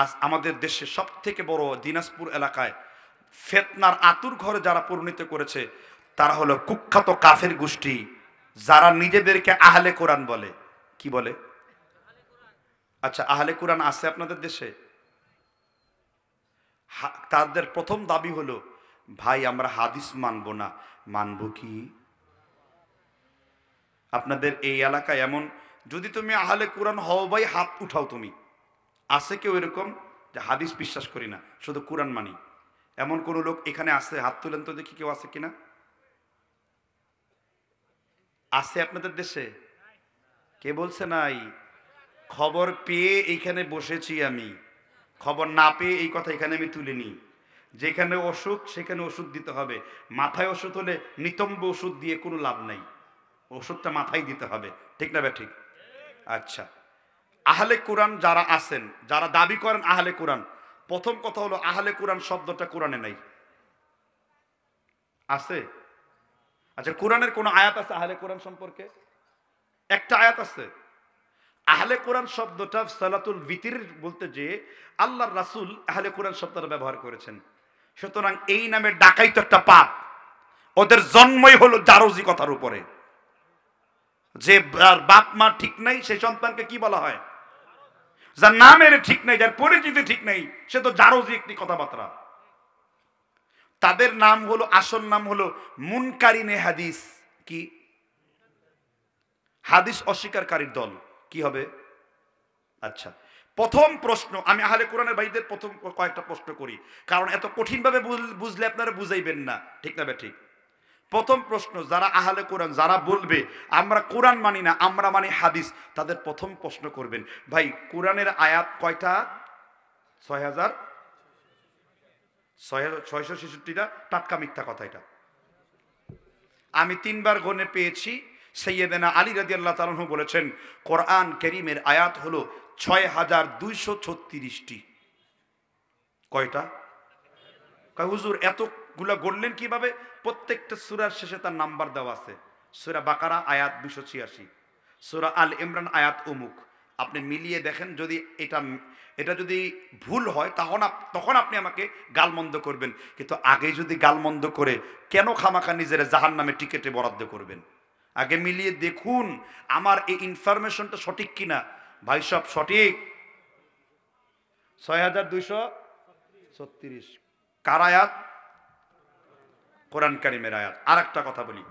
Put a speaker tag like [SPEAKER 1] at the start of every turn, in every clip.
[SPEAKER 1] আজ আমাদের দেশে সব থেকে বড় দিনাজপুর এলাকায় ফেতনার আতুর ঘরে যারা পরিণত করেছে তারা হলো কুখ্যাত কাফের গোষ্ঠী যারা নিজেদেরকে আহলে কোরআন বলে কি বলে আচ্ছা আহলে কোরআন আছে আপনাদের দেশে তাদের প্রথম দাবি হলো ভাই আমরা হাদিস মানব না মানব কি আপনাদের এই এলাকায় এমন যদি তুমি আহলে কোরআন হও ভাই হাত উঠাও তুমি আছে কেউ এরকম যে হাদিস বিশ্বাস করি না শুধু কোরআন মানি এমন কোনো লোক এখানে আসে হাত তুলেন তো দেখি কেউ আছে কিনা আছে আপনাদের দেশে কে বলছে নাই খবর পেয়ে এইখানে বসেছি আমি খবর না পেয়ে এই কথা এখানে আমি তুলে নিই যেখানে অসুখ সেখানে ওষুধ দিতে হবে মাথায় ওষুধ হলে নিতম্ব ওষুধ দিয়ে কোনো লাভ নাই ওষুধটা মাথায় দিতে হবে ঠিক না ব্যা ঠিক আচ্ছা আহলে কোরআন যারা আছেন যারা দাবি করেন আহলে কোরআন প্রথম কথা হলো আহলে কোরআন শব্দটা কোরআনে নাই আছে আচ্ছা কোরআনের কোনো আয়াত আছে আহলে কোরআন সম্পর্কে একটা আয়াত আছে আহলে কোরআন শব্দটা সালাতুল ভিতির বলতে যে আল্লাহ রাসুল আহলে কোরআন শব্দটা ব্যবহার করেছেন সুতরাং এই নামে ডাকাই তো একটা পাপ ওদের জন্মই হলো জারোজি কথার উপরে যে বাপ মা ঠিক নাই সেই সন্তানকে কি বলা হয় যার নামের ঠিক নেই যার পরিচিতি ঠিক নেই সে তো জারোজি একটি কথাবার্তা তাদের নাম হলো আসল নাম হলো মুনকারিনে হাদিস কি হাদিস অস্বীকারীর দল কি হবে আচ্ছা প্রথম প্রশ্ন আমি আহলে কোরআনের ভাইদের প্রথম কয়েকটা প্রশ্ন করি কারণ এত কঠিনভাবে বুঝলে আপনারা বুঝাইবেন না ঠিক না ঠিক প্রথম প্রশ্ন যারা আহলে কোরআন যারা বলবে আমরা কোরআন মানি না আমরা মানি হাদিস তাদের প্রথম প্রশ্ন করবেন ভাই কোরআনের আয়াত কয়টা ছয় হাজার ছয় ছয়শো টাটকা মিথ্যা কথা এটা আমি তিনবার গনে পেয়েছি সৈয়দেনা আলী রাজি আল্লাহ তালু বলেছেন কোরআন কেরিমের আয়াত হলো ছয় হাজার দুইশো ছত্রিশটি কয়টা হুজুর এতগুলা গড়লেন কিভাবে প্রত্যেকটা সুরার শেষে তার নাম্বার দেওয়া আছে সুরা বাকারা আয়াত দুশো ছিয়াশি সুরা আল ইমরান আয়াত উমুক আপনি মিলিয়ে দেখেন যদি এটা এটা যদি ভুল হয় তখন তখন আপনি আমাকে গালমন্দ করবেন কিন্তু আগে যদি গালমন্দ করে কেন খামাখা নিজেরা জাহান নামে টিকেটে বরাদ্দ করবেন আগে মিলিয়ে দেখুন আমার এই ইনফরমেশনটা সঠিক কিনা ভাই সব সঠিক ছয় হাজার দুইশো ছত্রিশ কারায়াত কোরআন কারিমের আয়াত আর একটা কথা বলি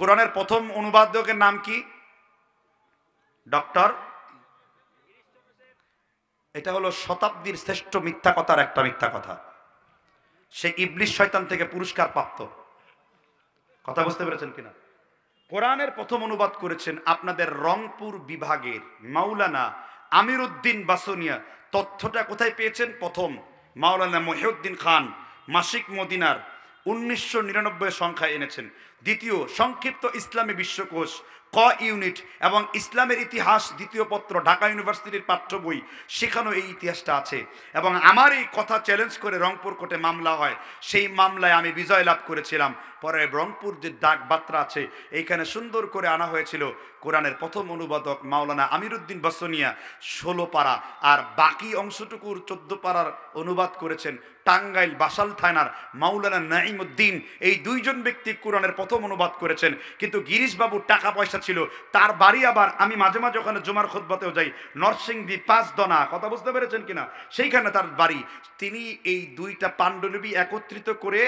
[SPEAKER 1] কোরআনের প্রথম অনুবাদকের নাম কি ডক্টর এটা হলো শতাব্দীর শ্রেষ্ঠ মিথ্যা কথার একটা মিথ্যা কথা সে ইবলিশ শয়তান থেকে পুরস্কার প্রাপ্ত কথা বুঝতে পেরেছেন কিনা কোরআনের প্রথম অনুবাদ করেছেন আপনাদের রংপুর বিভাগের মাওলানা আমির উদ্দিন বাসনিয়া তথ্যটা কোথায় পেয়েছেন প্রথম মাওলানা মহিউদ্দিন খান মাসিক মদিনার উনিশশো নিরানব্বই সংখ্যা এনেছেন দ্বিতীয় সংক্ষিপ্ত ইসলামী বিশ্বকোষ ক ইউনিট এবং ইসলামের ইতিহাস দ্বিতীয় পত্র ঢাকা ইউনিভার্সিটির পাঠ্য বই সেখানেও এই ইতিহাসটা আছে এবং আমার এই কথা চ্যালেঞ্জ করে রংপুর কোর্টে মামলা হয় সেই মামলায় আমি বিজয় লাভ করেছিলাম পরে রংপুর যে ডাক বার্তা আছে এইখানে সুন্দর করে আনা হয়েছিল কোরআনের প্রথম অনুবাদক মাওলানা আমিরুদ্দিন বসনিয়া ষোলো পাড়া আর বাকি অংশটুকুর চোদ্দ পাড়ার অনুবাদ করেছেন টাঙ্গাইল বাসাল থানার মাওলানা উদ্দিন এই দুইজন ব্যক্তি কোরআনের প্রথম অনুবাদ করেছেন কিন্তু গিরিশবাবু টাকা পয়সা ছিল তার বাড়ি আবার আমি মাঝে মাঝে ওখানে জুমার খুদ্বাতেও যাই নরসিংদী দনা কথা বুঝতে পেরেছেন কিনা সেইখানে তার বাড়ি তিনি এই দুইটা পাণ্ডুলিপি একত্রিত করে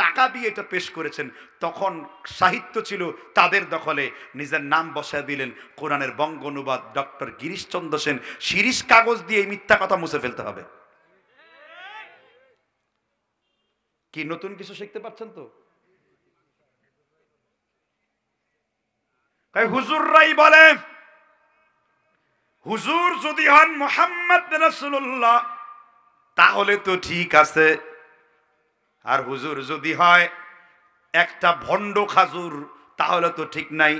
[SPEAKER 1] টাকা দিয়ে এটা পেশ করেছেন তখন সাহিত্য ছিল তাদের দখলে নিজের নাম বসায় দিলেন কোরআনের বঙ্গ অনুবাদ ডক্টর গিরিশচন্দ্র সেন শিরিষ কাগজ দিয়ে এই মিথ্যা কথা মুছে ফেলতে হবে কি নতুন কিছু শিখতে পারছেন তো তাই হুজুররাই বলে হুজুর যদি হন মোহাম্মদ রসুল্লাহ তাহলে তো ঠিক আছে আর হুজুর যদি হয় একটা ভণ্ড খাজুর তাহলে তো ঠিক নাই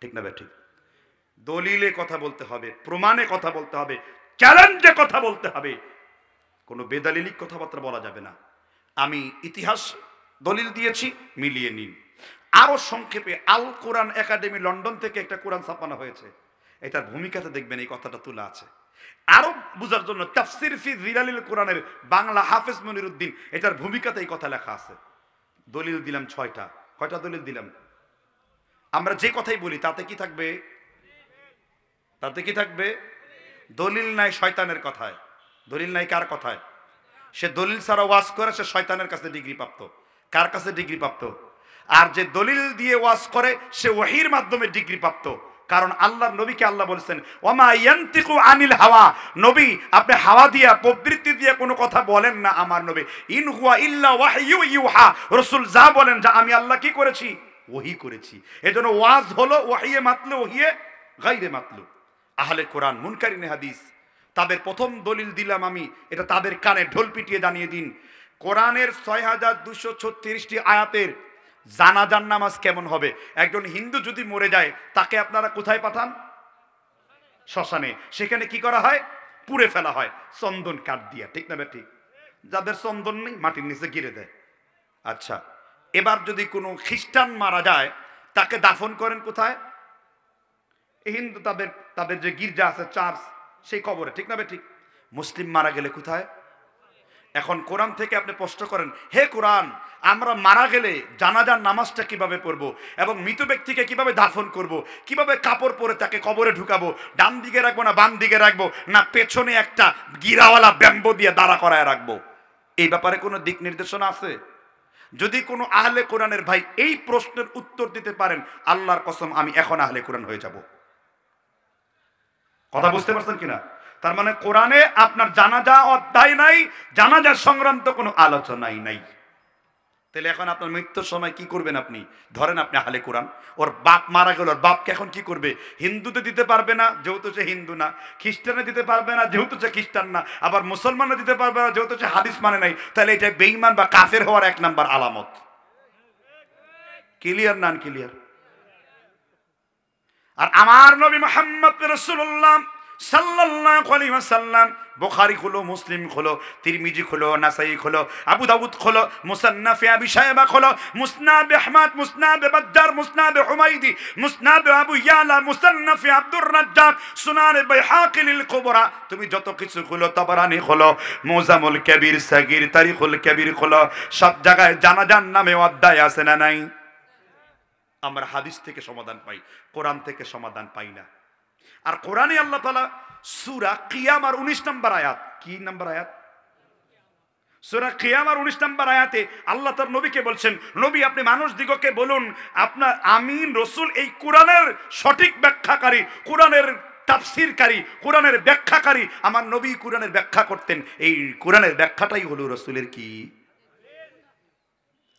[SPEAKER 1] ঠিক না ঠিক দলিলে কথা বলতে হবে প্রমাণে কথা বলতে হবে চ্যালেঞ্জে কথা বলতে হবে কোনো বেদালিলিক কথাবার্তা বলা যাবে না আমি ইতিহাস দলিল দিয়েছি মিলিয়ে নিন আরও সংক্ষেপে আল কোরআন একাডেমি লন্ডন থেকে একটা কোরআন ছাপানো হয়েছে এটার ভূমিকাতে দেখবেন এই কথাটা তুলে আছে আরও বোঝার জন্য তাফসির ফি জিলালিল কোরআনের বাংলা হাফেজ মনিরুদ্দিন এটার ভূমিকাতে এই কথা লেখা আছে দলিল দিলাম ছয়টা কয়টা দলিল দিলাম আমরা যে কথাই বলি তাতে কি থাকবে তাতে কি থাকবে দলিল নাই শয়তানের কথায় দলিল নাই কার কথায় সে দলিল ছাড়া ওয়াজ করে সে শয়তানের কাছে ডিগ্রি প্রাপ্ত কার কাছে ডিগ্রি প্রাপ্ত আর যে দলিল দিয়ে ওয়াজ করে সে ওহির মাধ্যমে ডিগ্রি প্রাপ্ত কারণ আল্লাহর নবীকে আল্লাহ বলছেন ওমা ইয়ান্তিকু আনিল হাওয়া নবী আপনি হাওয়া দিয়া প্রবৃত্তি দিয়ে কোনো কথা বলেন না আমার নবী ইন হুয়া ইল্লা ওয়াহিউ ইউহা রাসূল যা বলেন যা আমি আল্লাহ কি করেছি ওহি করেছি এজন্য ওয়াজ হলো ওহিয়ে মাতলু ওহিয়ে গাইরে মাতলু আহলে কোরআন মুনকারি হাদিস তাদের প্রথম দলিল দিলাম আমি এটা তাদের কানে ঢোল পিটিয়ে জানিয়ে দিন কোরআনের ছয় হাজার দুশো ছত্রিশটি আয়াতের জানাজার নামাজ কেমন হবে একজন হিন্দু যদি মরে যায় তাকে আপনারা কোথায় পাঠান শ্মশানে সেখানে কি করা হয় পুড়ে ফেলা হয় চন্দন কাঠ দিয়া ঠিক না ঠিক যাদের চন্দন নেই মাটির নিচে গিরে দেয় আচ্ছা এবার যদি কোনো খ্রিস্টান মারা যায় তাকে দাফন করেন কোথায় হিন্দু তাদের তাদের যে গির্জা আছে চার্চ সেই কবরে ঠিক না ঠিক মুসলিম মারা গেলে কোথায় এখন কোরআন থেকে আপনি প্রশ্ন করেন হে কোরআন আমরা মারা গেলে জানাজার নামাজটা কিভাবে পড়ব এবং মৃত ব্যক্তিকে কিভাবে দাফন করব। কিভাবে কাপড় পরে তাকে কবরে ঢুকাবো ডান দিকে রাখবো না বাম দিকে রাখবো না পেছনে একটা গিরাওয়ালা ব্যাম্ব দিয়ে দাঁড়া করায় রাখবো এই ব্যাপারে কোনো দিক নির্দেশনা আছে যদি কোনো আহলে কোরআনের ভাই এই প্রশ্নের উত্তর দিতে পারেন আল্লাহর কসম আমি এখন আহলে কোরআন হয়ে যাব কথা বুঝতে পারছেন কিনা তার মানে কোরআনে আপনার জানাজা অধ্যায় নাই জানাজা সংক্রান্ত কোনো আলোচনাই নাই তাহলে এখন আপনার মৃত্যুর সময় কি করবেন আপনি ধরেন আপনি হালে কোরআন ওর বাপ মারা গেল ওর বাপকে এখন কি করবে হিন্দুতে দিতে পারবে না যেহেতু সে হিন্দু না খ্রিস্টানে দিতে পারবে না যেহেতু সে খ্রিস্টান না আবার মুসলমানে দিতে পারবে না যেহেতু সে হাদিস মানে নাই তাহলে এটা বেইমান বা কাফের হওয়ার এক নাম্বার আলামত ক্লিয়ার নান ক্লিয়ার আর আমার নবী মোহাম্মদ রসুল্লাহ সাল্লাল্লাহু আলাইহি ওয়াসাল্লাম খোলো মুসলিম খোলো তিরমিজি খোলো নাসাই খোলো আবু দাবুদ খোলো মুসান্নাফে আবি শাইবা খোলো মুসনাদ আহমদ মুসনাদ বাদ্দার মুসনাদ হুমাইদি মুসনাদ আবু ইয়ালা মুসান্নাফে আব্দুর রাজ্জাক সুনান বাইহাকি কুবরা তুমি যত কিছু খোলো তাবারানি খোলো মুজামুল কবির সাগির তারিখুল কবির খোলো সব জায়গায় জানাজান নামে অধ্যায় আছে না নাই আমরা হাদিস থেকে সমাধান পাই কোরআন থেকে সমাধান পাই না আর কোরআনে আল্লাহ তালা সুরা কিয়াম আর উনিশ নম্বর আয়াত কি নম্বর আয়াত সুরা কিয়ামার উনিশ নম্বর আয়াতে আল্লাহ তার নবীকে বলছেন নবী আপনি মানুষ দিগকে বলুন আপনার আমিন রসুল এই কোরআনের সঠিক ব্যাখ্যাকারী কোরআনের তাফসিরকারী কোরআনের ব্যাখ্যাকারী আমার নবী কোরআনের ব্যাখ্যা করতেন এই কোরআনের ব্যাখ্যাটাই হলো রসুলের কি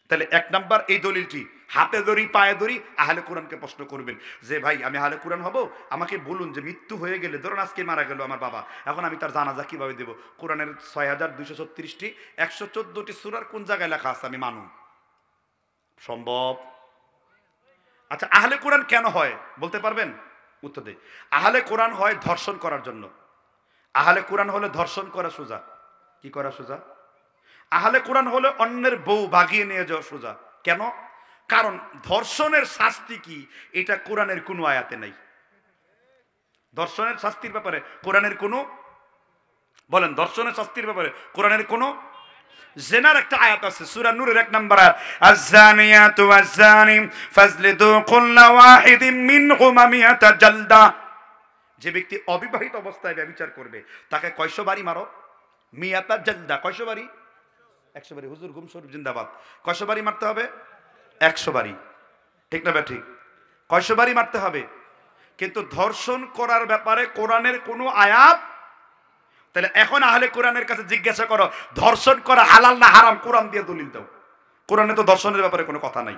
[SPEAKER 1] তাহলে এক নাম্বার এই দলিলটি হাতে দড়ি পায়ে দড়ি আহলে কোরআনকে প্রশ্ন করবেন যে ভাই আমি আহলে কোরআন হব আমাকে বলুন যে মৃত্যু হয়ে গেলে ধরুন আজকে মারা গেল আমার বাবা এখন আমি তার জানাজা কীভাবে দেবো কোরআনের ছয় হাজার দুইশো ছত্রিশটি একশো চোদ্দোটি সুরার কোন জায়গায় লেখা আছে আমি মানু সম্ভব আচ্ছা আহলে কোরআন কেন হয় বলতে পারবেন উত্তর দেয় আহলে কোরআন হয় ধর্ষণ করার জন্য আহলে কোরআন হলে ধর্ষণ করা সোজা কি করা সোজা আহলে কোরআন হলে অন্যের বউ বাগিয়ে নিয়ে যাওয়া সোজা কেন কারণ ধর্ষণের শাস্তি কি এটা কোরআনের কোনো আয়াতে নাই ধর্ষণের শাস্তির ব্যাপারে কোরআনের কোনো বলেন ধর্ষণের শাস্তির ব্যাপারে কোরআনের কোনো জেনার একটা আয়াত আছে সুরা নূরের এক নাম্বার আয়াত জালদা যে ব্যক্তি অবিবাহিত অবস্থায় ব্যবচার করবে তাকে কয়শো বাড়ি মারো মিয়াতা জালদা কয়শো বাড়ি একশো বাড়ি হুজুর গুমসর জিন্দাবাদ কয়শো বাড়ি মারতে হবে একশো বাড়ি ঠিক না ঠিক কয়শো বাড়ি মারতে হবে কিন্তু ধর্ষণ করার ব্যাপারে কোরআনের কোনো আয়াত তাহলে এখন আহলে কোরআনের কাছে জিজ্ঞাসা করো ধর্ষণ করা হালাল না হারাম কোরআন দিয়ে দলিল দাও কোরআনে তো ধর্ষণের ব্যাপারে কোনো কথা নাই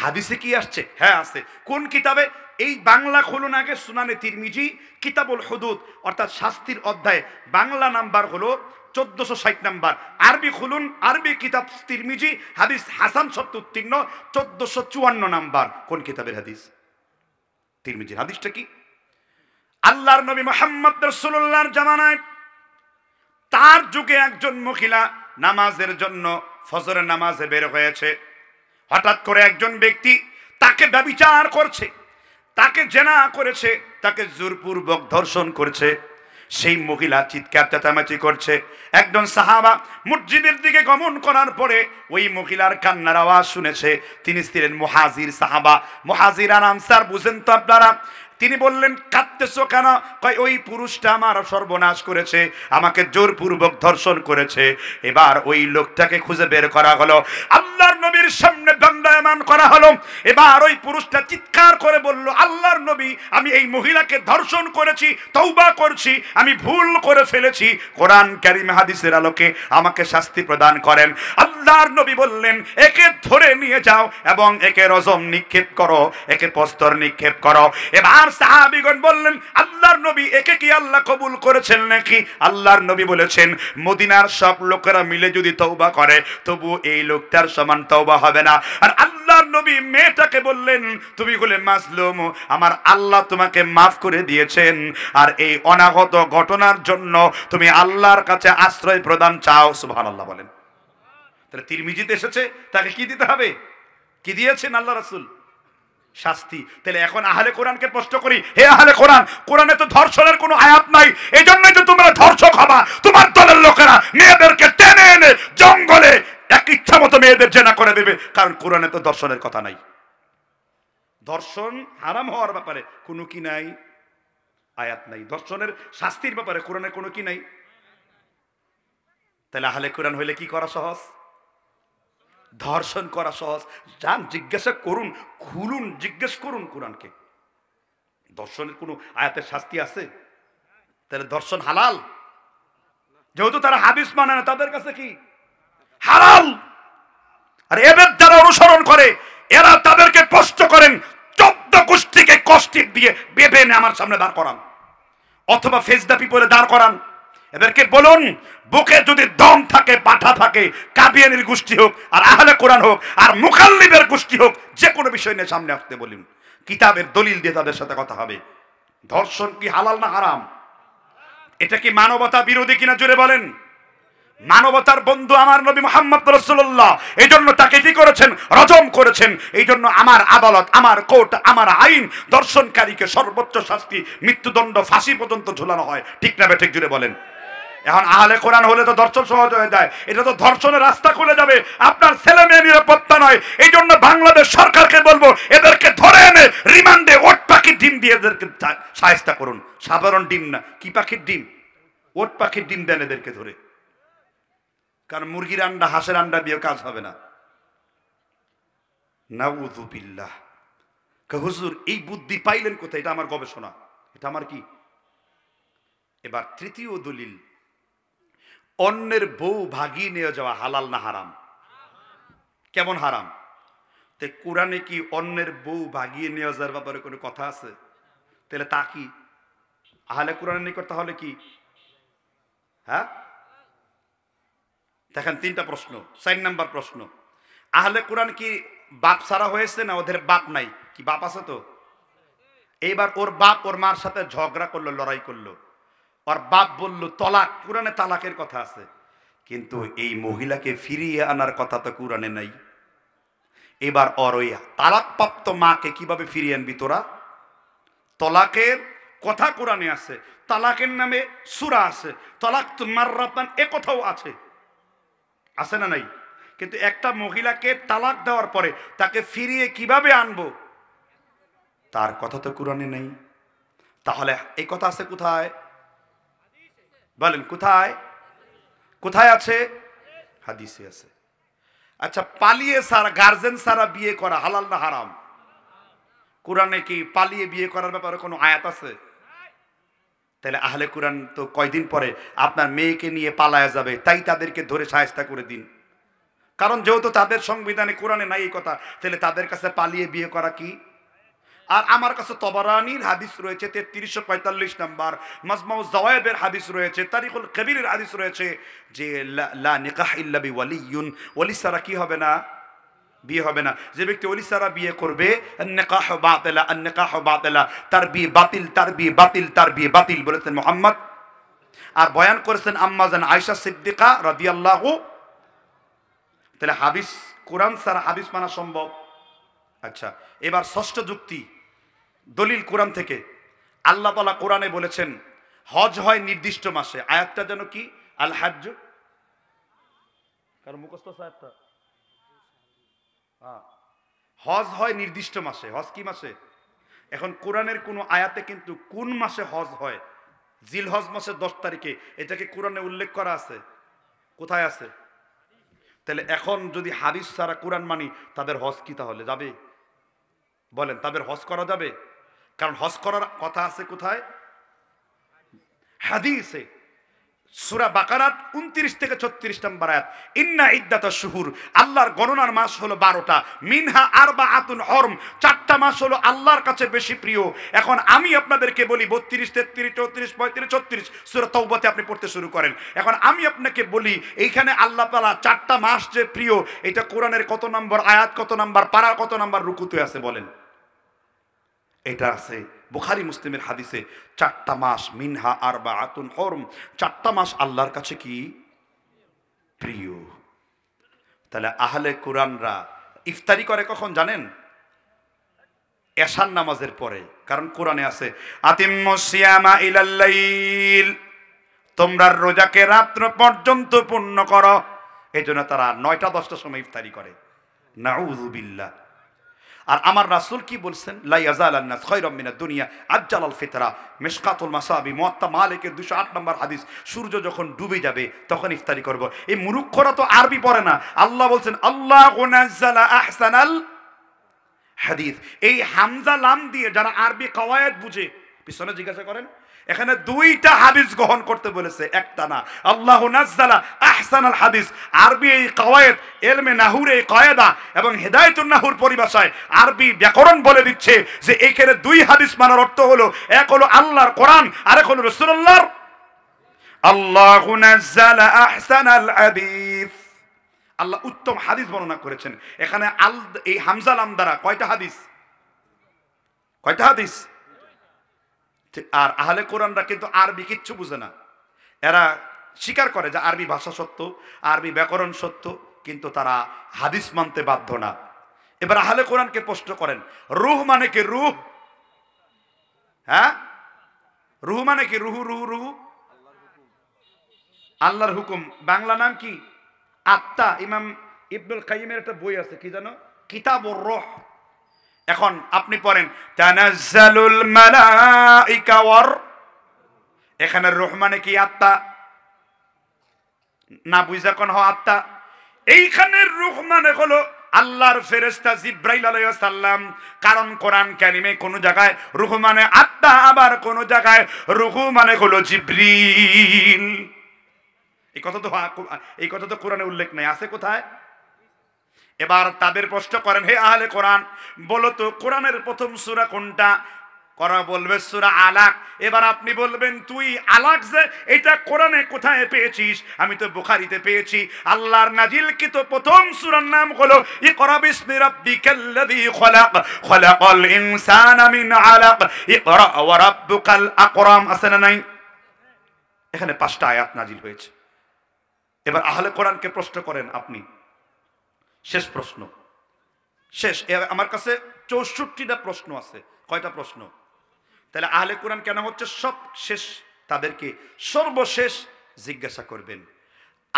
[SPEAKER 1] হাদিসে কি আসছে হ্যাঁ আছে কোন কিতাবে এই বাংলা খুলুন আগে সুনানে তিরমিজি কিতাবুল হুদুদ অর্থাৎ শাস্তির অধ্যায় বাংলা নাম্বার হলো চোদ্দশো ষাট নাম্বার আরবি খুলুন আরবি কিতাব তিরমিজি হাদিস হাসান শব্দ উত্তীর্ণ চোদ্দশো চুয়ান্ন নাম্বার কোন কিতাবের হাদিস তিরমিজির হাদিসটা কি আল্লাহর নবী মোহাম্মদ রসুল্লাহর জামানায় তার যুগে একজন মহিলা নামাজের জন্য ফজরের নামাজে বের হয়েছে হঠাৎ করে একজন ব্যক্তি তাকে ব্যবিচার করছে তাকে জেনা করেছে তাকে জোরপূর্বক ধর্ষণ করেছে সেই মহিলা চিৎকার চেঁচামেচি করছে একজন সাহাবা মসজিদের দিকে গমন করার পরে ওই মহিলার কান্নার আওয়াজ শুনেছে তিনি ছিলেন মহাজির সাহাবা মহাজির আর আনসার বুঝেন তো আপনারা তিনি বললেন কাঁদতেছো কেন কয় ওই পুরুষটা আমার সর্বনাশ করেছে আমাকে জোরপূর্বক ধর্ষণ করেছে এবার ওই লোকটাকে খুঁজে বের করা হলো আল্লাহর নবীর সামনে নির্মাণ করা হলো এবার ওই পুরুষটা চিৎকার করে বলল আল্লাহর নবী আমি এই মহিলাকে ধর্ষণ করেছি তৌবা করছি আমি ভুল করে ফেলেছি কোরআন ক্যারি মাহাদিসের আলোকে আমাকে শাস্তি প্রদান করেন আল্লাহর নবী বললেন একে ধরে নিয়ে যাও এবং একে রজম নিক্ষেপ করো একে পস্তর নিক্ষেপ করো এবার সাহাবিগণ বললেন আল্লাহর নবী একে কি আল্লাহ কবুল করেছেন নাকি আল্লাহর নবী বলেছেন মদিনার সব লোকেরা মিলে যদি তৌবা করে তবু এই লোকটার সমান তৌবা হবে না আর আল্লাহ আল্লাহর নবী মেয়েটাকে বললেন তুমি বলে মাজলুম আমার আল্লাহ তোমাকে মাফ করে দিয়েছেন আর এই অনাগত ঘটনার জন্য তুমি আল্লাহর কাছে আশ্রয় প্রদান চাও সুহান আল্লাহ বলেন তাহলে তিরমিজিতে এসেছে তাকে কি দিতে হবে কি দিয়েছেন আল্লাহ রাসুল শাস্তি তাহলে এখন আহলে কোরআনকে প্রশ্ন করি হে আহলে কোরআন কোরআনে তো ধর্ষণের কোনো আয়াত নাই এই জন্যই তো তোমরা ধর্ষক হবা তোমার দলের লোকেরা মেয়েদেরকে ইচ্ছা মতো মেয়েদের জেনা করে দেবে কারণ কোরআনে তো দর্শনের কথা নাই দর্শন হারাম হওয়ার ব্যাপারে কোনো কি নাই আয়াত নাই দর্শনের শাস্তির ব্যাপারে কোরআনে কোনো কি নাই তাহলে আহলে কোরআন হইলে কি করা সহজ ধর্ষণ করা সহজ যান জিজ্ঞাসা করুন খুলুন জিজ্ঞেস করুন কোরআনকে দর্শনের কোনো আয়াতের শাস্তি আছে তাহলে দর্শন হালাল যেহেতু তারা হাদিস মানে না তাদের কাছে কি হারাম আর এদের যারা অনুসরণ করে এরা তাদেরকে প্রশ্ন করেন চোদ্দ কুষ্টিকে কষ্টিক দিয়ে বেঁধে এনে আমার সামনে দাঁড় করান অথবা ফেজদাপি পরে দাঁড় করান এদেরকে বলুন বুকে যদি দম থাকে পাঠা থাকে কাবিয়ানির গোষ্ঠী হোক আর আহলে কোরআন হোক আর মুখাল্লিবের গোষ্ঠী হোক যে কোনো বিষয় নিয়ে সামনে আসতে বলুন কিতাবের দলিল দিয়ে তাদের সাথে কথা হবে ধর্ষণ কি হালাল না হারাম এটা কি মানবতা বিরোধী কিনা জুড়ে বলেন মানবতার বন্ধু আমার নবী মোহাম্মদ রসুল্লাহ এই জন্য তাকে কি করেছেন রজম করেছেন এই জন্য আমার আদালত আমার কোর্ট আমার আইন দর্শনকারীকে সর্বোচ্চ শাস্তি মৃত্যুদণ্ড ফাঁসি পর্যন্ত ঝুলানো হয় ঠিক না ঠিক জুড়ে বলেন এখন আহলে কোরআন হলে তো দর্শন সহজ হয়ে যায় এটা তো ধর্ষণের রাস্তা খুলে যাবে আপনার ছেলে মেয়ে নিরাপত্তা নয় এই জন্য বাংলাদেশ সরকারকে বলবো এদেরকে ধরে এনে রিমান্ডে ওট পাখির ডিম দিয়ে এদেরকে সাহেস্তা করুন সাধারণ ডিম না কি পাখির ডিম ওট পাখির ডিম দেন এদেরকে ধরে কারণ মুরগির আন্ডা হাঁসের আন্ডা দিয়ে কাজ হবে না নাউজুবিল্লাহ হুজুর এই বুদ্ধি পাইলেন কোথায় এটা আমার গবেষণা এটা আমার কি এবার তৃতীয় দলিল অন্যের বউ ভাগিয়ে নিয়ে যাওয়া হালাল না হারাম কেমন হারাম তে কোরআনে কি অন্যের বউ ভাগিয়ে নিয়ে যাওয়ার ব্যাপারে কোনো কথা আছে তাহলে তা কি আহলে কোরআনের নিকট তাহলে কি হ্যাঁ দেখেন তিনটা প্রশ্ন চার নাম্বার প্রশ্ন আহলে কোরআন কি বাপ সারা হয়েছে না ওদের বাপ নাই কি বাপ আছে তো এইবার ওর বাপ ওর মার সাথে ঝগড়া করলো লড়াই করলো ওর বাপ বলল তলাক কোরআনে তালাকের কথা আছে কিন্তু এই মহিলাকে ফিরিয়ে আনার কথা তো কোরআনে নাই এবার ওর ওই তালাকপ্রাপ্ত মাকে কিভাবে ফিরিয়ে আনবি তোরা তলাকের কথা কোরআনে আছে তালাকের নামে সুরা আছে তলাক তো মার্রাপান এ কথাও আছে আছে না নাই কিন্তু একটা মহিলাকে তালাক দেওয়ার পরে তাকে ফিরিয়ে কিভাবে আনবো তার কথা তো কোরআনে নেই তাহলে এই কথা আছে কোথায় বলেন কোথায় কোথায় আছে হাদিসে আছে আচ্ছা পালিয়ে সারা গার্জেন সারা বিয়ে করা হালাল না হারাম কোরআনে কি পালিয়ে বিয়ে করার ব্যাপারে কোনো আয়াত আছে তাহলে আহলে কোরআন তো কয়দিন পরে আপনার মেয়েকে নিয়ে পালায়া যাবে তাই তাদেরকে ধরে সাহেস্তা করে দিন কারণ যেহেতু তাদের সংবিধানে কোরআনে নাই এই কথা তাহলে তাদের কাছে পালিয়ে বিয়ে করা কি আর আমার কাছে তবরানির হাদিস রয়েছে তেত্রিশশো পঁয়তাল্লিশ নম্বর মজমাউ জওয়াবের হাদিস রয়েছে তারিখুল কবিরের হাদিস রয়েছে যে লা নিকাহ ইল্লাবি ওয়ালিউন ওলি সারা কি হবে না বিয়ে হবে না যে ব্যক্তি অলি সারা বিয়ে করবে নেকাহ বাতেলা নেকাহ বাতেলা তার বিয়ে বাতিল তার বিয়ে বাতিল তার বিয়ে বাতিল বলেছেন মোহাম্মদ আর বয়ান করেছেন আম্মাজান আয়সা সিদ্দিকা আল্লাহ তাহলে হাবিস কোরআন সারা হাবিস মানা সম্ভব আচ্ছা এবার ষষ্ঠ যুক্তি দলিল কোরআন থেকে আল্লাহ তালা কোরআনে বলেছেন হজ হয় নির্দিষ্ট মাসে আয়াতটা যেন কি আল হাজ কারণ মুখস্থ সাহেবটা হজ হয় নির্দিষ্ট মাসে হজ কি মাসে এখন কোরআনের কোনো আয়াতে কিন্তু কোন মাসে হজ হয় জিল হজ মাসের দশ তারিখে এটাকে কোরআনে উল্লেখ করা আছে কোথায় আছে তাহলে এখন যদি হাদিস ছাড়া কোরআন মানি তাদের হজ কি তাহলে যাবে বলেন তাদের হজ করা যাবে কারণ হজ করার কথা আছে কোথায় হাদিসে সুরা বাকারাত উনত্রিশ থেকে ছত্রিশ নম্বর আয়াত ইন্না ইদ্দাতা শুহুর আল্লাহর গণনার মাস হলো বারোটা মিনহা আর বা আতুন হরম চারটা মাস হলো আল্লাহর কাছে বেশি প্রিয় এখন আমি আপনাদেরকে বলি বত্রিশ তেত্রিশ চৌত্রিশ পঁয়ত্রিশ ছত্রিশ সুরা তৌবতে আপনি পড়তে শুরু করেন এখন আমি আপনাকে বলি এইখানে আল্লাহ তালা চারটা মাস যে প্রিয় এটা কোরআনের কত নম্বর আয়াত কত নম্বর পাড়া কত নম্বর রুকুতে আছে বলেন এটা আছে বুখারি মুসলিমের হাদিসে চারটা মাস মিনহা আর বা আতুন হরম চারটা মাস আল্লাহর কাছে কি প্রিয় তাহলে আহলে কোরআনরা ইফতারি করে কখন জানেন এশান নামাজের পরে কারণ কোরআনে আছে ইলাল্লাইল তোমরা রোজাকে রাত্র পর্যন্ত পূর্ণ করো এই জন্য তারা নয়টা দশটার সময় ইফতারি করে নাউজুবিল্লাহ আর আমার রাসুল কি বলছেন লাইয়াজালান্নাস খৈরমিনা দুনিয়া আজ্জাল আল ফিতরা মেশকাতুল মাসাবি মহাত্মা মালিকের দুশো আট নম্বর হাদিস সূর্য যখন ডুবে যাবে তখন ইফতারি করব এই মুরুক্ষরা তো আরবি পড়ে না আল্লাহ বলছেন আল্লাহ আহসানাল হাদিস এই হামজা লাম দিয়ে যারা আরবি কওয়ায়ত বুঝে পিছনে জিজ্ঞাসা করেন এখানে দুইটা হাদিস গ্রহণ করতে বলেছে একটা না আল্লাহ নাজ্জালা আহসান আল হাদিস আরবি এই কয়েদ এলমে নাহুর এই কয়েদা এবং হেদায়তুল নাহুর পরিভাষায় আরবি ব্যাকরণ বলে দিচ্ছে যে এখানে দুই হাদিস মানার অর্থ হলো এক হলো আল্লাহর কোরআন আর এক হলো রসুল্লাহর আল্লাহ নাজ্জালা আহসান আল হাদিস আল্লাহ উত্তম হাদিস বর্ণনা করেছেন এখানে আল এই হামজা লাম কয়টা হাদিস কয়টা হাদিস আর আহলে কোরআনরা কিন্তু আরবি কিচ্ছু বুঝে না এরা স্বীকার করে যে আরবি ভাষা সত্য আরবি ব্যাকরণ সত্য কিন্তু তারা হাদিস মানতে বাধ্য না এবার আহলে কোরআনকে প্রশ্ন করেন রুহ মানে কি রুহ হ্যাঁ রুহু মানে কি রুহু রুহু রুহু আল্লাহর হুকুম বাংলা নাম কি আত্মা ইমাম ইবনুল কাইমের একটা বই আছে কি জানো কিতাব রহ এখন আপনি পড়েন তানাজ্জালুল মালাইকা ওয়ার এখানে রহমানে কি আত্মা না বুঝা কোন হ আত্মা এইখানে রুহ মানে হলো আল্লাহর ফেরেস্তা জিব্রাইল আলাইসাল্লাম কারণ কোরআন কারিমে কোন জায়গায় রুহু মানে আত্মা আবার কোন জায়গায় রুহু মানে হলো জিব্রিল এই কথা তো এই কথা তো কোরআনে উল্লেখ নাই আছে কোথায় এবার তাদের প্রশ্ন করেন হে আহলে কোরআন বলো তো কোরআনের প্রথম সুরা কোনটা করা বলবে সুরা আলাক এবার আপনি বলবেন তুই আলাক যে এটা কোরআনে কোথায় পেয়েছিস আমি তো বুখারিতে পেয়েছি আল্লাহর নাজিল কি তো প্রথম সুরার নাম হলো ই করা বিসমি রাব্বিকাল্লাযী খলাক খলাকাল ইনসানা মিন আলাক করা ওয়া রাব্বুকাল আকরাম আছে না নাই এখানে পাঁচটা আয়াত নাজিল হয়েছে এবার আহলে কোরআনকে প্রশ্ন করেন আপনি শেষ প্রশ্ন শেষ আমার কাছে চৌষট্টিটা প্রশ্ন আছে কয়টা প্রশ্ন তাহলে আহলে কোরআন কেন হচ্ছে সব শেষ তাদেরকে সর্বশেষ জিজ্ঞাসা করবেন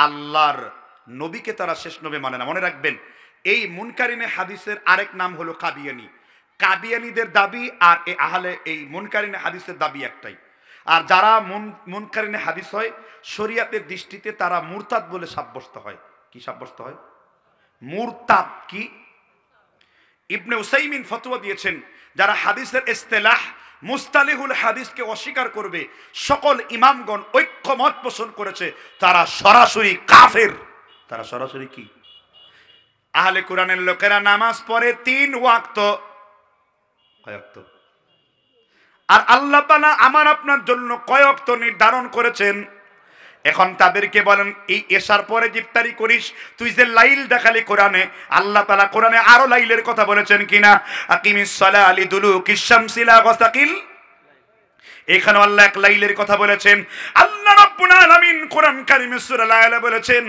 [SPEAKER 1] আল্লাহর নবীকে তারা শেষ নবী মানে না মনে রাখবেন এই মুনকারিনে হাদিসের আরেক নাম হলো কাবিয়ানি কাবিয়ানিদের দাবি আর এ আহলে এই মুনকারিনে হাদিসের দাবি একটাই আর যারা মুন মুনকারিনে হাদিস হয় শরিয়াতের দৃষ্টিতে তারা মুরতাদ বলে সাব্যস্ত হয় কি সাব্যস্ত হয় মুরতাদ কি ইবনে উসাইমিন ফতোয়া দিয়েছেন যারা হাদিসের ইস্তেলাহ মুস্তালিহুল হাদিসকে অস্বীকার করবে সকল ইমামগণ ঐক্যমত পোষণ করেছে তারা সরাসরি কাফের তারা সরাসরি কি আহলে কোরআনের লোকেরা নামাজ পড়ে তিন ওয়াক্ত আর আল্লাহ আমার আপনার জন্য কয়ক্ত নির্ধারণ করেছেন এখন তাদেরকে বলেন এই এসার পরে গ্রেফতারি করিস তুই যে লাইল দেখালি কোরআনে আল্লাহ তালা কোরআনে আরো লাইলের কথা বলেছেন কিনা আকিমিসালা আলী দুলু কিসাম সিলা এখানে আল্লাহ এক লাইলের কথা বলেছেন আল্লাহ রব্বুল আলামিন কোরআন কারিমে সূরা লায়লা বলেছেন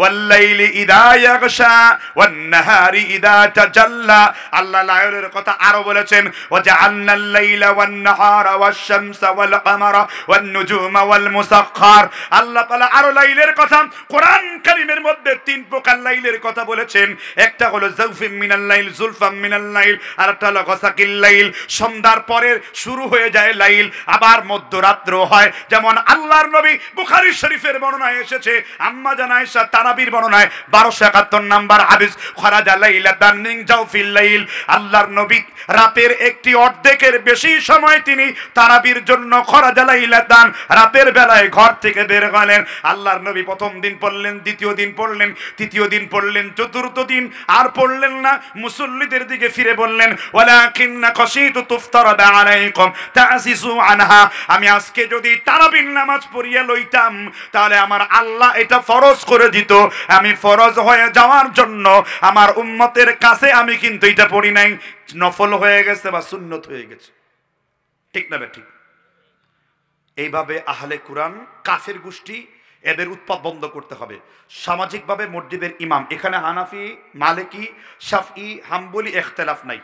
[SPEAKER 1] ওয়াল্লাইলি ইদা ইয়াগশা ওয়ান নাহারি ইদা তাজাল্লা আল্লাহ লায়লের কথা আরো বলেছেন ওয়া জাআলনাল লাইলা ওয়ান নাহারা ওয়াশ শামসা ওয়াল কামারা ওয়ান নুজুমা ওয়াল মুসাখখার আল্লাহ তাআলা আরো লাইলের কথা কোরআন কারিমের মধ্যে তিন প্রকার লাইলের কথা বলেছেন একটা হলো জাউফিম মিনাল লাইল জুলফাম মিনাল লাইল আর একটা হলো গসাকিল লাইল সন্ধ্যার পরে শুরু হয়ে যায় লাইল আবার মধ্যরাত্র হয় যেমন আল্লাহর নবী বুখারী বুখারি শরীফের বর্ণনায় এসেছে আম্মা জানায় শাহ তারাবির বর্ণনায় 1271 নাম্বার হাদিস খরাজা লাইলা দানিং যাও ফিল লাইল আল্লাহর নবী রাতের একটি অর্ধেকের বেশি সময় তিনি তারাবির জন্য খরাজা লাইলা দান রাতের বেলায় ঘর থেকে বের হলেন আল্লাহর নবী প্রথম দিন পড়লেন দ্বিতীয় দিন পড়লেন তৃতীয় দিন পড়লেন চতুর্থ দিন আর পড়লেন না মুসল্লিদের দিকে ফিরে বললেন ওয়ালাকিন্না খসিতু তুফতারা আলাইকুম তাআসিসু আনহা আমি আজকে যদি তারাবির নামাজ পড়িয়া লইতাম দিতাম তাহলে আমার আল্লাহ এটা ফরজ করে দিত আমি ফরজ হয়ে যাওয়ার জন্য আমার উম্মতের কাছে আমি কিন্তু এটা পড়ি নাই নফল হয়ে গেছে বা সুন্নত হয়ে গেছে ঠিক না ঠিক এইভাবে আহলে কোরআন কাফের গোষ্ঠী এদের উৎপাদ বন্ধ করতে হবে সামাজিকভাবে মসজিদের ইমাম এখানে হানাফি মালিকি শাফি হাম্বলি এখতলাফ নাই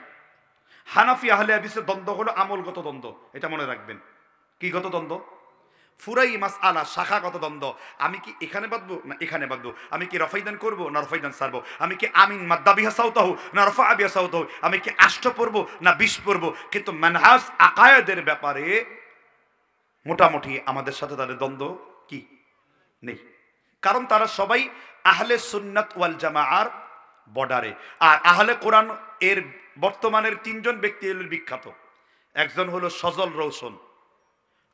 [SPEAKER 1] হানাফি আহলে আবিসের দ্বন্দ্ব হলো আমলগত দ্বন্দ্ব এটা মনে রাখবেন কিগত দ্বন্দ্ব ফুরাই মাস আলা শাখাগত দ্বন্দ্ব আমি কি এখানে বাঁধবো না এখানে বাঁধবো আমি কি রফাইদান করবো না রফাইদান সারবো আমি কি আমিন মাদ্দাবিহা সাউত হো না রফা আবিহা সাউত হো আমি কি আষ্ট পড়বো না বিষ পড়বো কিন্তু মানহাস আকায়দের ব্যাপারে মোটামুটি আমাদের সাথে তাদের দ্বন্দ্ব কি নেই কারণ তারা সবাই আহলে সুন্নাত ওয়াল জামাআর বর্ডারে আর আহলে কোরআন এর বর্তমানের তিনজন ব্যক্তি বিখ্যাত একজন হলো সজল রৌশন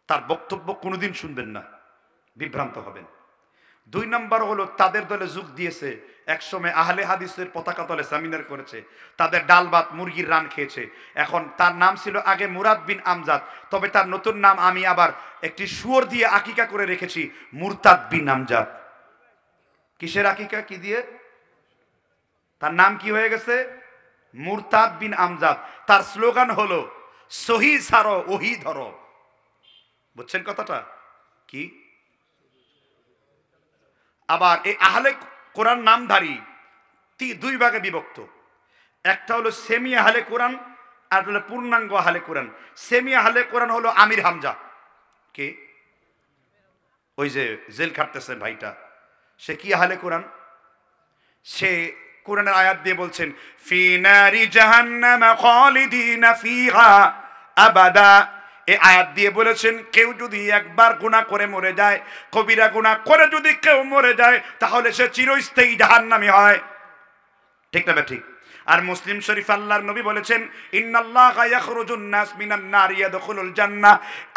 [SPEAKER 1] তার বক্তব্য কোনোদিন শুনবেন না বিভ্রান্ত হবেন দুই নম্বর হলো তাদের দলে যুগ দিয়েছে একসময় আহলে হাদিসের পতাকা তলে সেমিনার করেছে তাদের ডাল ভাত মুরগির রান খেয়েছে এখন তার নাম ছিল আগে মুরাদ বিন আমজাদ তবে তার নতুন নাম আমি আবার একটি সুয়র দিয়ে আকিকা করে রেখেছি মুরতাদ বিন আমজাদ কিসের আকিকা কি দিয়ে তার নাম কি হয়ে গেছে মুরতাদ বিন আমজাদ তার স্লোগান হলো সহি সারো ওহি ধরো বুঝছেন কথাটা কি আবার এই আহলে কোরআন নামধারী দুই ভাগে বিভক্ত একটা হলো সেমি আহলে কোরআন আর হলো পূর্ণাঙ্গ আহলে কোরআন সেমি আহলে কোরআন হলো আমির হামজা কে ওই যে জেল খাটতেছে ভাইটা সে কি আহলে কোরআন সে কোরআনের আয়াত দিয়ে বলছেন ফিনারি জাহান্নামা খালিদিনা ফিহা আবাদা এই আয়াত দিয়ে বলেছেন কেউ যদি একবার গুণা করে মরে যায় কবিরা গুণা করে যদি কেউ মরে যায় তাহলে সে চিরস্থায়ী জাহান নামে হয় ঠিক না ঠিক আর মুসলিম শরীফ আল্লাহর নবী বলেছেন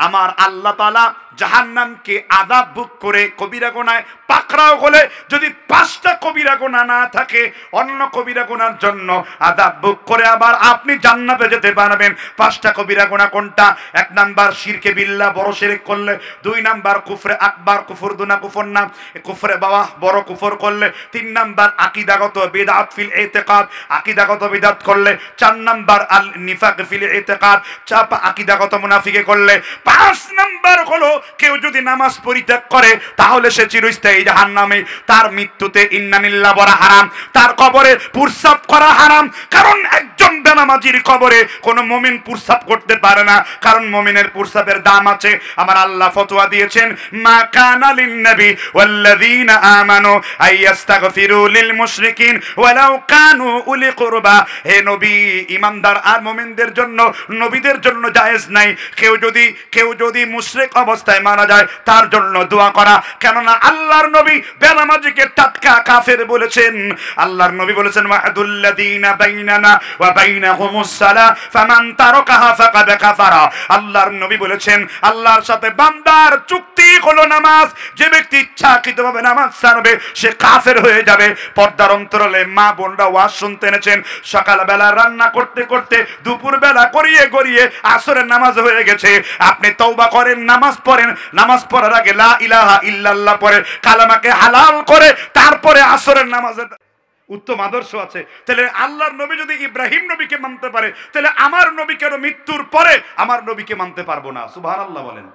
[SPEAKER 1] আমার আল্লাহ তালা জাহান্নামকে আদাব বুক করে কবিরা গোনায় পাকড়াও হলে যদি পাঁচটা কবিরা গোনা না থাকে অন্য কবিরা গোনার জন্য আদাব বুক করে আবার আপনি জান্নাতে যেতে পারবেন পাঁচটা কবিরা গোনা কোনটা এক নাম্বার শিরকে বিল্লা বড় শিরিক করলে দুই নাম্বার কুফরে আকবার কুফর দুনা কুফর না কুফরে বাবা বড় কুফর করলে তিন নাম্বার আকিদাগত বেদাত ফিল এতেকাদ আকিদাগত বেদাত করলে চার নাম্বার আল নিফাক ফিল এতেকাদ চাপ আকিদাগত মুনাফিকে করলে পাঁচ নাম্বার হলো কেউ যদি নামাজ পরিত্যাগ করে তাহলে সে চিরস্থায়ী এই জাহান নামে তার মৃত্যুতে ইন্নামিল্লা বলা হারাম তার কবরে পুরসাপ করা হারাম কারণ একজন বেনামাজির কবরে কোনো মমিন পুরসাপ করতে পারে না কারণ মমিনের পুরসাপের দাম আছে আমার আল্লাহ ফতোয়া দিয়েছেন মা কানালিন নবী ওয়াল্লাযীনা আমানু আইয়াস্তাগফিরু লিল মুশরিকিন ওয়ালাউ কানু উলি কুরবা হে নবী ইমানদার আর মুমিনদের জন্য নবীদের জন্য জায়েজ নাই কেউ যদি কেউ যদি মুশরিক অবস্থায় মারা যায় তার জন্য দোয়া করা কেননা আল্লাহর নবী বেনামাজিকে টাটকা কাফের বলেছেন আল্লাহর নবী বলেছেন মাহাদুল্লাদিনা বাইনানা ওয়া বাইনাহুমুস সালা ফামান তারাকাহা ফাকাদ কাফারা আল্লাহর নবী বলেছেন আল্লাহর সাথে বান্দার চুক্তি হলো নামাজ যে ব্যক্তি ইচ্ছাকৃতভাবে নামাজ ছাড়বে সে কাফের হয়ে যাবে পর্দার অন্তরালে মা বোনরা ওয়াজ শুনতে এনেছেন সকালবেলা রান্না করতে করতে বেলা করিয়ে গড়িয়ে আসরের নামাজ হয়ে গেছে আপনি তৌবা করেন নামাজ পড়েন নামাজ পড়ার আগে লা ইলাহা ইল্লাল্লাহ পড়েন কালামাকে হালাল করে তারপরে আসরের নামাজে উত্তম আদর্শ আছে তাহলে আল্লাহর নবী যদি ইব্রাহিম নবীকে মানতে পারে তাহলে আমার নবী কেন মৃত্যুর পরে আমার নবীকে মানতে পারবো না সুবাহ আল্লাহ বলেন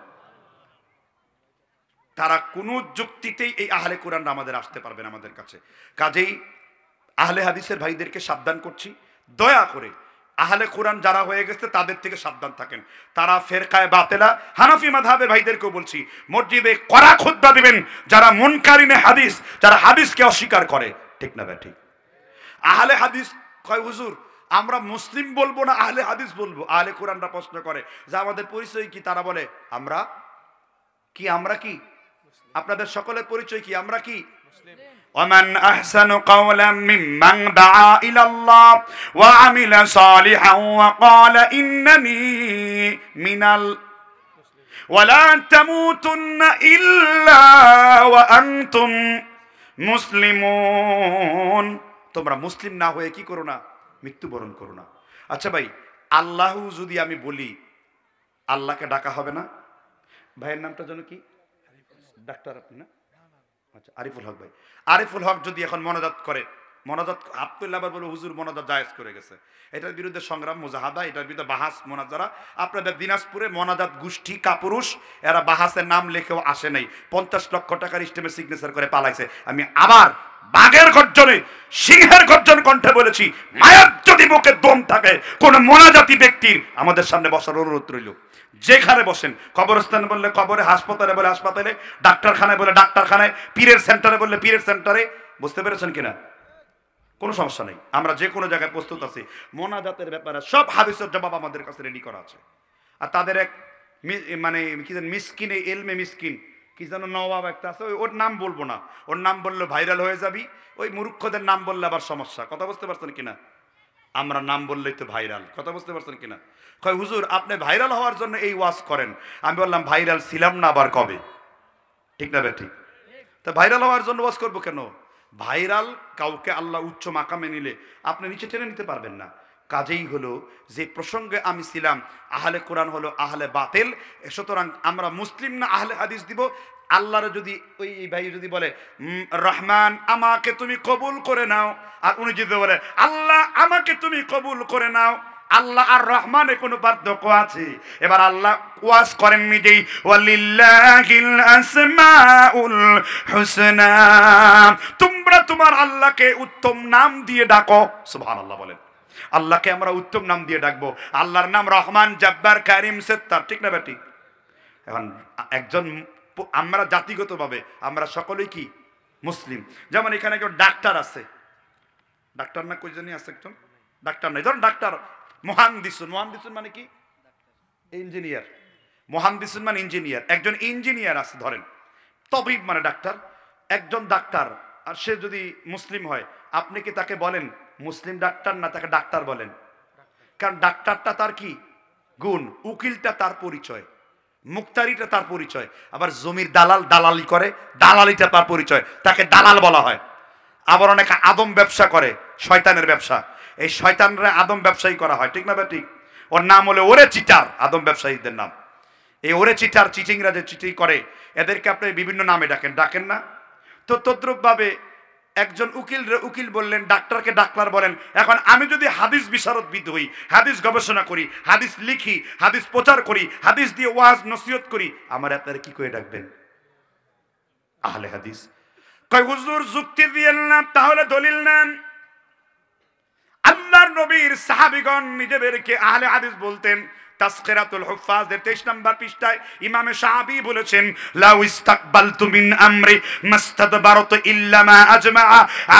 [SPEAKER 1] তারা কোন যুক্তিতেই এই আহলে কোরআনরা আমাদের আসতে পারবেন আমাদের কাছে কাজেই আহলে হাদিসের ভাইদেরকে সাবধান করছি দয়া করে আহলে কোরআন যারা হয়ে গেছে তাদের থেকে সাবধান থাকেন তারা ফেরকায় বাতেলা হানাফি মাধাবে ভাইদেরকেও বলছি মসজিদে কড়া খুদ্া দিবেন যারা মনকারিনে হাদিস যারা হাদিসকে অস্বীকার করে ঠিক না ভাই ঠিক আহলে হাদিস কয় হুজুর আমরা মুসলিম বলবো না আহলে হাদিস বলবো আহলে কোরআনরা প্রশ্ন করে যা আমাদের পরিচয় কি তারা বলে আমরা কি আমরা কি আপনাদের সকলের পরিচয় কি আমরা কি ومن أحسن قولا ممن دعا إلى الله وعمل صالحا وقال إنني من ال ولا تموتن إلا وأنتم মুসলিমুন তোমরা মুসলিম না হয়ে কি করো না মৃত্যুবরণ করো না আচ্ছা ভাই আল্লাহ যদি আমি বলি আল্লাহকে ডাকা হবে না ভাইয়ের নামটা যেন কি ডাক্তার আপনি না আচ্ছা আরিফুল হক ভাই আরিফুল হক যদি এখন মনোজাত করে মনোজাত আবদুল্লাহ আবার বলবো হুজুর মনোজাত জায়েজ করে গেছে এটার বিরুদ্ধে সংগ্রাম মুজাহাদা এটার বিরুদ্ধে বাহাস মোনাজারা আপনাদের দিনাজপুরে মনাজাত গোষ্ঠী কাপুরুষ এরা বাহাসের নাম লেখেও আসে নাই পঞ্চাশ লক্ষ টাকার ইস্টেমে সিগনেচার করে পালাইছে আমি আবার বাঘের গর্জনে সিংহের গর্জন কণ্ঠে বলেছি মায়ের যদি বুকে দম থাকে কোন মোনাজাতি ব্যক্তির আমাদের সামনে বসার অনুরোধ রইল যেখানে বসেন কবরস্থানে বললে কবরে হাসপাতালে বলে হাসপাতালে ডাক্তারখানায় বলে ডাক্তারখানায় পীরের সেন্টারে বললে পীরের সেন্টারে বুঝতে পেরেছেন কিনা কোনো সমস্যা নেই আমরা যে কোনো জায়গায় প্রস্তুত আছি মোনাজাতের ব্যাপারে সব হাবিসের জবাব আমাদের কাছে রেডি করা আছে আর তাদের এক মানে কি মিসকিনে এলমে মিসকিন কি যেন নবাব একটা আছে ওর নাম বলবো না ওর নাম বললে ভাইরাল হয়ে যাবি ওই মূর্খদের নাম বললে আবার সমস্যা কথা বুঝতে পারছেন কিনা আমরা নাম বললেই তো ভাইরাল কথা বুঝতে পারছেন কিনা কয় হুজুর আপনি ভাইরাল হওয়ার জন্য এই ওয়াজ করেন আমি বললাম ভাইরাল ছিলাম না আবার কবে ঠিক না ব্যাটি তা ভাইরাল হওয়ার জন্য ওয়াজ করবো কেন ভাইরাল কাউকে আল্লাহ উচ্চ মাকামে নিলে আপনি নিচে টেনে নিতে পারবেন না কাজেই হলো যে প্রসঙ্গে আমি ছিলাম আহলে কোরআন হলো আহলে বাতেল সুতরাং আমরা মুসলিম না আহলে হাদিস দিব আল্লাহর যদি ওই ভাই যদি বলে রহমান আমাকে তুমি কবুল করে নাও আর উনি যদি বলে আল্লাহ আমাকে তুমি কবুল করে নাও আল্লাহ আর রহমানে কোনো পার্থক্য আছে এবার আল্লাহ কুয়াস করেন নিজেই ওয়ালিল্লাহিল আসমাউল হুসনা তোমরা তোমার আল্লাহকে উত্তম নাম দিয়ে ডাকো সুবহানাল্লাহ বলেন আল্লাহকে আমরা উত্তম নাম দিয়ে ডাকবো আল্লাহর নাম রহমান জব্বার কারিম সেত্তার ঠিক না ব্যাটি এখন একজন আমরা জাতিগতভাবে আমরা সকলেই কি মুসলিম যেমন এখানে একজন ডাক্তার আছে ডাক্তার না কোজনই আছে একজন ডাক্তার নাই ধরুন ডাক্তার মহান্দিসুন মহান্দিসুন মানে কি ইঞ্জিনিয়ার মহান্দিসুন মানে ইঞ্জিনিয়ার একজন ইঞ্জিনিয়ার আছে ধরেন তবিব মানে ডাক্তার একজন ডাক্তার আর সে যদি মুসলিম হয় আপনি কি তাকে বলেন মুসলিম ডাক্তার না তাকে ডাক্তার বলেন কারণ ডাক্তারটা তার কি গুণ উকিলটা তার পরিচয় মুক্তারিটা তার পরিচয় আবার জমির দালাল দালালি করে দালালিটা তার পরিচয় তাকে দালাল বলা হয় আবার অনেকে আদম ব্যবসা করে শয়তানের ব্যবসা এই শয়তানরা আদম ব্যবসায়ী করা হয় ঠিক না ঠিক ওর নাম হলে ওরে চিটার আদম ব্যবসায়ীদের নাম এই ওরে চিটার চিটিংরা যে চিটিং করে এদেরকে আপনি বিভিন্ন নামে ডাকেন ডাকেন না তো তদ্রুপভাবে একজন উকিল রে উকিল বললেন ডাক্তারকে ডাক্তার বলেন এখন আমি যদি হাদিস বিশারদ বিদ হই হাদিস গবেষণা করি হাদিস লিখি হাদিস প্রচার করি হাদিস দিয়ে ওয়াজ নসিহত করি আমার আপনারা কি করে ডাকবেন আহলে হাদিস কয় হুজুর যুক্তি দিয়েন না তাহলে দলিল নেন আল্লাহর নবীর সাহাবিগণ নিজেদেরকে আহলে হাদিস বলতেন তাসকিরাতুল হুফাজের 23 নম্বর পৃষ্ঠায় ইমামে শাহাবি বলেছেন লাউ ইস্তাকবালতু মিন আমরি মাস্তাদবারতু ইল্লা মা আজমা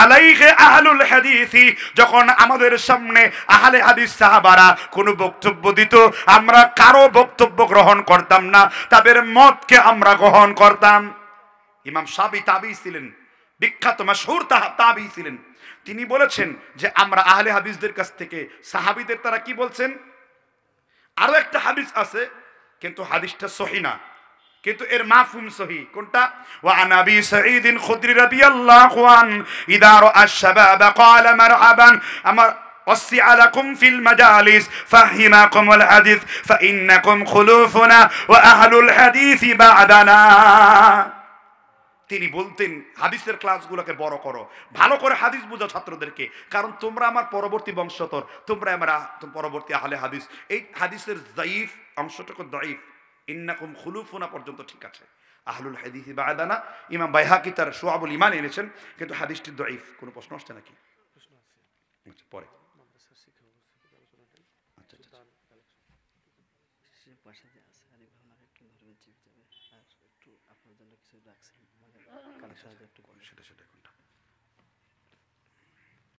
[SPEAKER 1] আলাইহি আহলুল হাদিস যখন আমাদের সামনে আহলে হাদিস সাহাবারা কোনো বক্তব্য দিত আমরা কারো বক্তব্য গ্রহণ করতাম না তাদের মতকে আমরা গ্রহণ করতাম ইমাম শাবি তাবি ছিলেন বিখ্যাত মাশহুর তাবি ছিলেন তিনি বলেছেন যে আমরা আহলে হাদিসদের কাছ থেকে সাহাবিদের তারা কি বলছেন আরো একটা হাদিস আছে কিন্তু হাদিসটা সহি না কিন্তু এর মাফুম সহি কোনটা ওয়া আনাবি সাঈদিন খুদরি রাদিয়াল্লাহু আন ইদার রাআ শাবাব ক্বালা মারহাবান আমার وصي عليكم في المجالس فهمكم الحديث فإنكم خلوفنا وأهل الحديث بعدنا তিনি বলতেন হাদিসের ক্লাসগুলোকে বড় করো ভালো করে হাদিস বুঝো ছাত্রদেরকে কারণ তোমরা আমার পরবর্তী বংশধর তোমরা আমার পরবর্তী আহলে হাদিস এই হাদিসের জয়ীফ অংশটুকু দয়ীফ ইন্নাকুম খুলুফুনা পর্যন্ত ঠিক আছে আহলুল হাদিস বায়দানা ইমাম বাইহাকি তার সোয়াবুল ইমান এনেছেন কিন্তু হাদিসটি দয়ীফ কোনো প্রশ্ন আসছে নাকি পরে